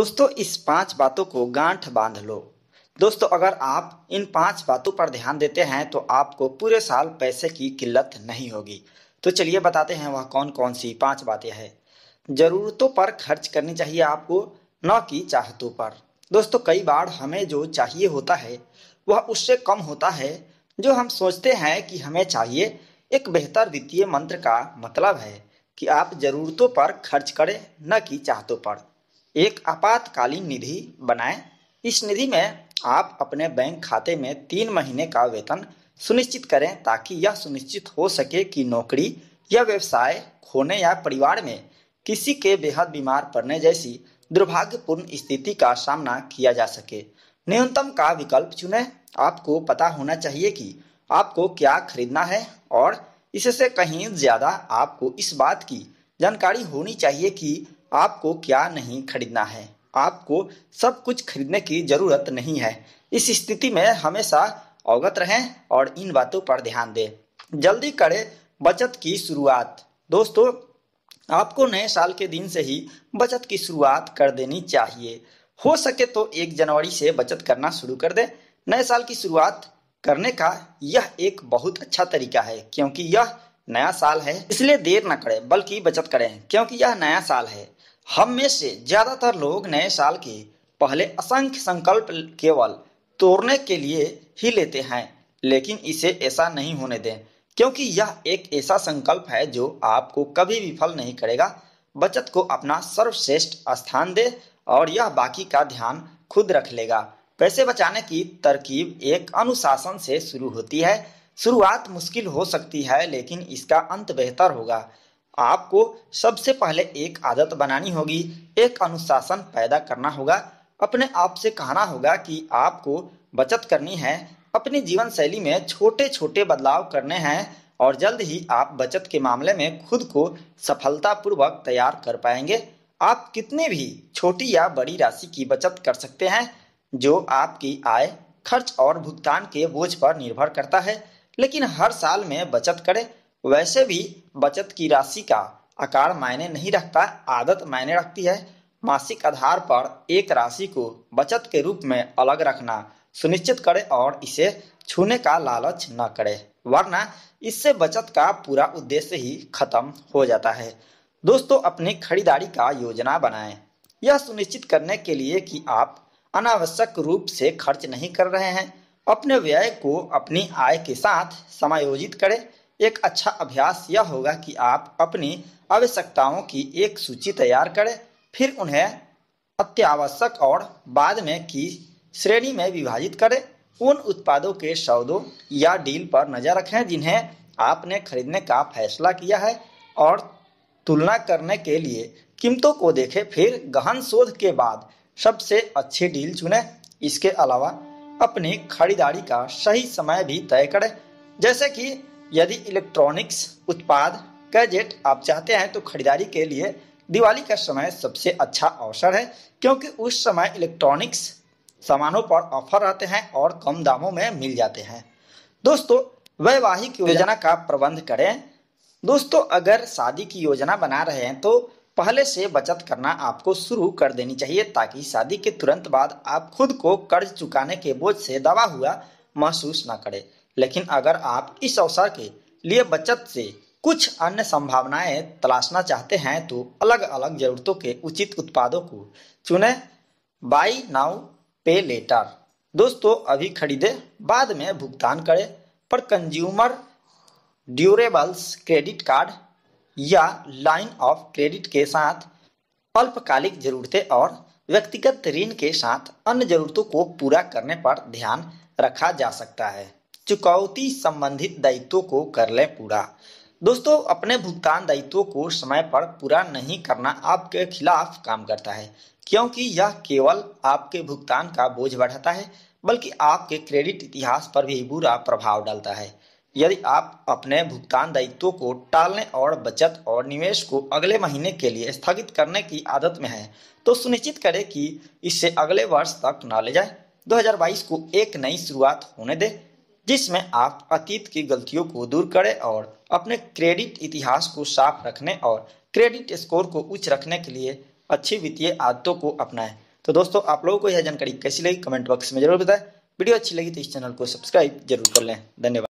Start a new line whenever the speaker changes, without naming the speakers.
दोस्तों इस पांच बातों को गांठ बांध लो दोस्तों अगर आप इन पांच बातों पर ध्यान देते हैं तो आपको पूरे साल पैसे की किल्लत नहीं होगी तो चलिए बताते हैं वह कौन कौन सी पांच बातें हैं ज़रूरतों पर खर्च करनी चाहिए आपको न कि चाहतों पर दोस्तों कई बार हमें जो चाहिए होता है वह उससे कम होता है जो हम सोचते हैं कि हमें चाहिए एक बेहतर वित्तीय मंत्र का मतलब है कि आप ज़रूरतों पर खर्च करें न कि चाहतों पर एक आपातकालीन निधि बनाएं इस निधि में आप अपने बैंक खाते में तीन महीने का वेतन सुनिश्चित करें ताकि यह सुनिश्चित हो सके कि नौकरी या व्यवसाय खोने या परिवार में किसी के बेहद बीमार पड़ने जैसी दुर्भाग्यपूर्ण स्थिति का सामना किया जा सके न्यूनतम का विकल्प चुनें आपको पता होना चाहिए कि आपको क्या खरीदना है और इससे कहीं ज़्यादा आपको इस बात की जानकारी होनी चाहिए कि आपको क्या नहीं खरीदना है आपको सब कुछ खरीदने की जरूरत नहीं है इस स्थिति में हमेशा अवगत रहें और इन बातों पर ध्यान दें जल्दी करें बचत की शुरुआत दोस्तों आपको नए साल के दिन से ही बचत की शुरुआत कर देनी चाहिए हो सके तो एक जनवरी से बचत करना शुरू कर दें नए साल की शुरुआत करने का यह एक बहुत अच्छा तरीका है क्योंकि यह नया साल है इसलिए देर न करें बल्कि बचत करें क्योंकि यह नया साल है हम में से ज्यादातर लोग नए साल के पहले असंख्य संकल्प केवल तोड़ने के लिए ही लेते हैं लेकिन इसे ऐसा नहीं होने दें क्योंकि यह एक ऐसा संकल्प है जो आपको कभी विफल नहीं करेगा बचत को अपना सर्वश्रेष्ठ स्थान दे और यह बाकी का ध्यान खुद रख लेगा पैसे बचाने की तरकीब एक अनुशासन से शुरू होती है शुरुआत मुश्किल हो सकती है लेकिन इसका अंत बेहतर होगा आपको सबसे पहले एक आदत बनानी होगी एक अनुशासन पैदा करना होगा अपने आप से कहना होगा कि आपको बचत करनी है अपनी जीवन शैली में छोटे छोटे बदलाव करने हैं और जल्द ही आप बचत के मामले में खुद को सफलतापूर्वक तैयार कर पाएंगे आप कितने भी छोटी या बड़ी राशि की बचत कर सकते हैं जो आपकी आय खर्च और भुगतान के बोझ पर निर्भर करता है लेकिन हर साल में बचत करें वैसे भी बचत की राशि का आकार मायने नहीं रखता आदत मायने रखती है मासिक आधार पर एक राशि को बचत के रूप में अलग रखना सुनिश्चित करें और इसे छूने का लालच न करें वरना इससे बचत का पूरा उद्देश्य ही खत्म हो जाता है दोस्तों अपनी खरीदारी का योजना बनाएं यह सुनिश्चित करने के लिए कि आप अनावश्यक रूप से खर्च नहीं कर रहे हैं अपने व्यय को अपनी आय के साथ समायोजित करें एक अच्छा अभ्यास यह होगा कि आप अपनी आवश्यकताओं की एक सूची तैयार करें फिर उन्हें अत्यावश्यक और बाद में की श्रेणी में विभाजित करें उन उत्पादों के सौदों या डील पर नज़र रखें जिन्हें आपने खरीदने का फैसला किया है और तुलना करने के लिए कीमतों को देखें फिर गहन शोध के बाद सबसे अच्छी डील चुनें इसके अलावा अपनी खरीदारी का सही समय भी तय करें जैसे कि यदि इलेक्ट्रॉनिक्स उत्पाद गैजेट आप चाहते हैं तो खरीदारी के लिए दिवाली का समय सबसे अच्छा अवसर है क्योंकि उस समय इलेक्ट्रॉनिक्स सामानों पर ऑफर रहते हैं और कम दामों में मिल जाते हैं दोस्तों वैवाहिक योजना का प्रबंध करें दोस्तों अगर शादी की योजना बना रहे हैं तो पहले से बचत करना आपको शुरू कर देनी चाहिए ताकि शादी के तुरंत बाद आप खुद को कर्ज चुकाने के बोझ से दबा हुआ महसूस न करें लेकिन अगर आप इस अवसर के लिए बचत से कुछ अन्य संभावनाएं तलाशना चाहते हैं तो अलग अलग जरूरतों के उचित उत्पादों को चुने बाई नाउ पे लेटर दोस्तों अभी खरीदे बाद में भुगतान करें पर कंज्यूमर ड्यूरेबल्स क्रेडिट कार्ड या लाइन ऑफ क्रेडिट के साथ अल्पकालिक जरूरतें और व्यक्तिगत ऋण के साथ अन्य जरूरतों को पूरा करने पर ध्यान रखा जा सकता है चुकौती संबंधित दायित्वों को कर लें पूरा दोस्तों अपने भुगतान दायित्वों को समय पर पूरा नहीं करना आपके खिलाफ काम करता है क्योंकि यह केवल आपके भुगतान का बोझ बढ़ाता है बल्कि आपके क्रेडिट इतिहास पर भी बुरा प्रभाव डालता है यदि आप अपने भुगतान दायित्वों को टालने और बचत और निवेश को अगले महीने के लिए स्थगित करने की आदत में है तो सुनिश्चित करें कि इसे अगले वर्ष तक न ले जाए 2022 को एक नई शुरुआत होने दें जिसमें आप अतीत की गलतियों को दूर करें और अपने क्रेडिट इतिहास को साफ रखने और क्रेडिट स्कोर को उच्च रखने के लिए अच्छी वित्तीय आदतों को अपनाएं तो दोस्तों आप लोगों को यह जानकारी कैसी लगी कमेंट बॉक्स में जरूर बताएं वीडियो अच्छी लगी तो इस चैनल को सब्सक्राइब जरूर कर लें धन्यवाद